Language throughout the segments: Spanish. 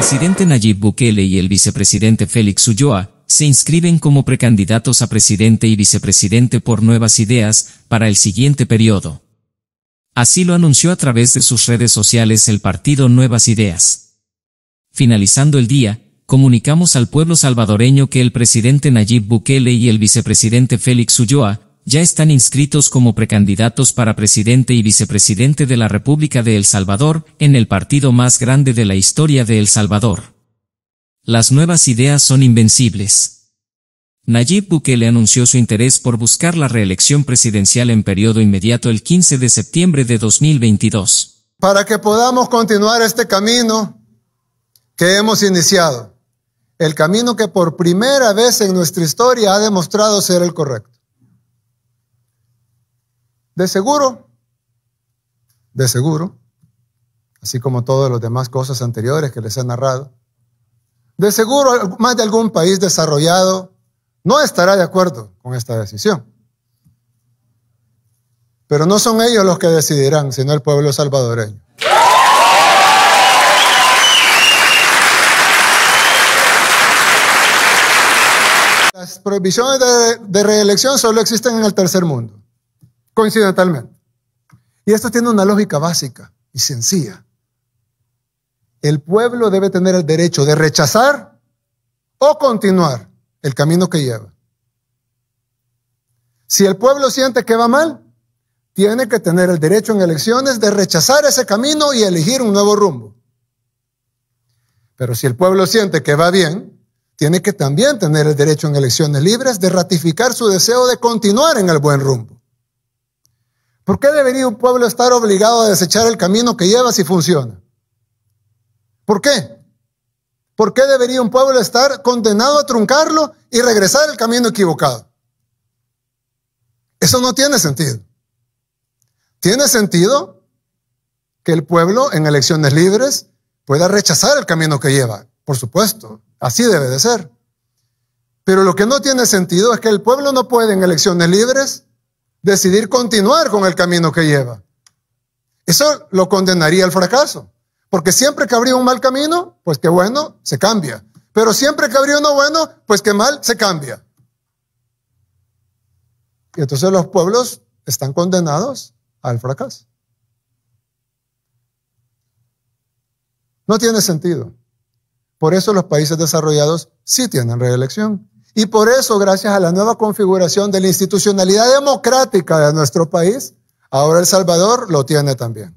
presidente Nayib Bukele y el vicepresidente Félix Ulloa se inscriben como precandidatos a presidente y vicepresidente por nuevas ideas para el siguiente periodo. Así lo anunció a través de sus redes sociales el partido Nuevas Ideas. Finalizando el día, comunicamos al pueblo salvadoreño que el presidente Nayib Bukele y el vicepresidente Félix Ulloa ya están inscritos como precandidatos para presidente y vicepresidente de la República de El Salvador, en el partido más grande de la historia de El Salvador. Las nuevas ideas son invencibles. Nayib Bukele anunció su interés por buscar la reelección presidencial en periodo inmediato el 15 de septiembre de 2022. Para que podamos continuar este camino que hemos iniciado, el camino que por primera vez en nuestra historia ha demostrado ser el correcto. De seguro, de seguro, así como todas las demás cosas anteriores que les he narrado, de seguro más de algún país desarrollado no estará de acuerdo con esta decisión. Pero no son ellos los que decidirán, sino el pueblo salvadoreño. Las prohibiciones de, de reelección solo existen en el tercer mundo coincidentalmente. Y esto tiene una lógica básica y sencilla. El pueblo debe tener el derecho de rechazar o continuar el camino que lleva. Si el pueblo siente que va mal, tiene que tener el derecho en elecciones de rechazar ese camino y elegir un nuevo rumbo. Pero si el pueblo siente que va bien, tiene que también tener el derecho en elecciones libres de ratificar su deseo de continuar en el buen rumbo. ¿Por qué debería un pueblo estar obligado a desechar el camino que lleva si funciona? ¿Por qué? ¿Por qué debería un pueblo estar condenado a truncarlo y regresar el camino equivocado? Eso no tiene sentido. Tiene sentido que el pueblo en elecciones libres pueda rechazar el camino que lleva, por supuesto, así debe de ser. Pero lo que no tiene sentido es que el pueblo no puede en elecciones libres decidir continuar con el camino que lleva. Eso lo condenaría al fracaso, porque siempre que habría un mal camino, pues qué bueno, se cambia. Pero siempre que habría uno bueno, pues qué mal, se cambia. Y entonces los pueblos están condenados al fracaso. No tiene sentido. Por eso los países desarrollados sí tienen reelección. Y por eso, gracias a la nueva configuración de la institucionalidad democrática de nuestro país, ahora El Salvador lo tiene también.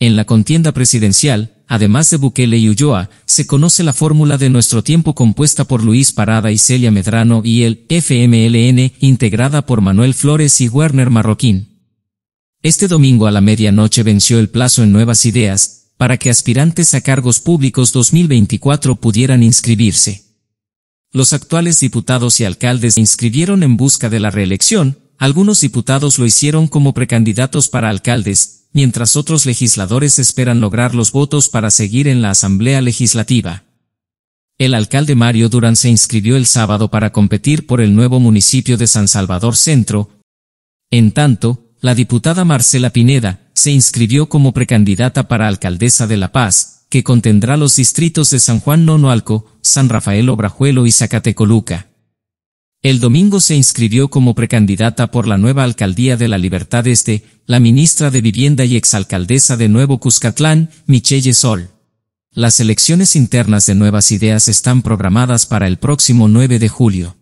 En la contienda presidencial, además de Bukele y Ulloa, se conoce la fórmula de nuestro tiempo compuesta por Luis Parada y Celia Medrano y el FMLN, integrada por Manuel Flores y Werner Marroquín. Este domingo a la medianoche venció el plazo en Nuevas Ideas, para que aspirantes a cargos públicos 2024 pudieran inscribirse. Los actuales diputados y alcaldes se inscribieron en busca de la reelección, algunos diputados lo hicieron como precandidatos para alcaldes, mientras otros legisladores esperan lograr los votos para seguir en la Asamblea Legislativa. El alcalde Mario Durán se inscribió el sábado para competir por el nuevo municipio de San Salvador Centro. En tanto, la diputada Marcela Pineda, se inscribió como precandidata para alcaldesa de La Paz, que contendrá los distritos de San Juan Nonoalco, San Rafael Obrajuelo y Zacatecoluca. El domingo se inscribió como precandidata por la nueva alcaldía de la Libertad Este, la ministra de Vivienda y exalcaldesa de Nuevo Cuscatlán, Michelle Sol. Las elecciones internas de Nuevas Ideas están programadas para el próximo 9 de julio.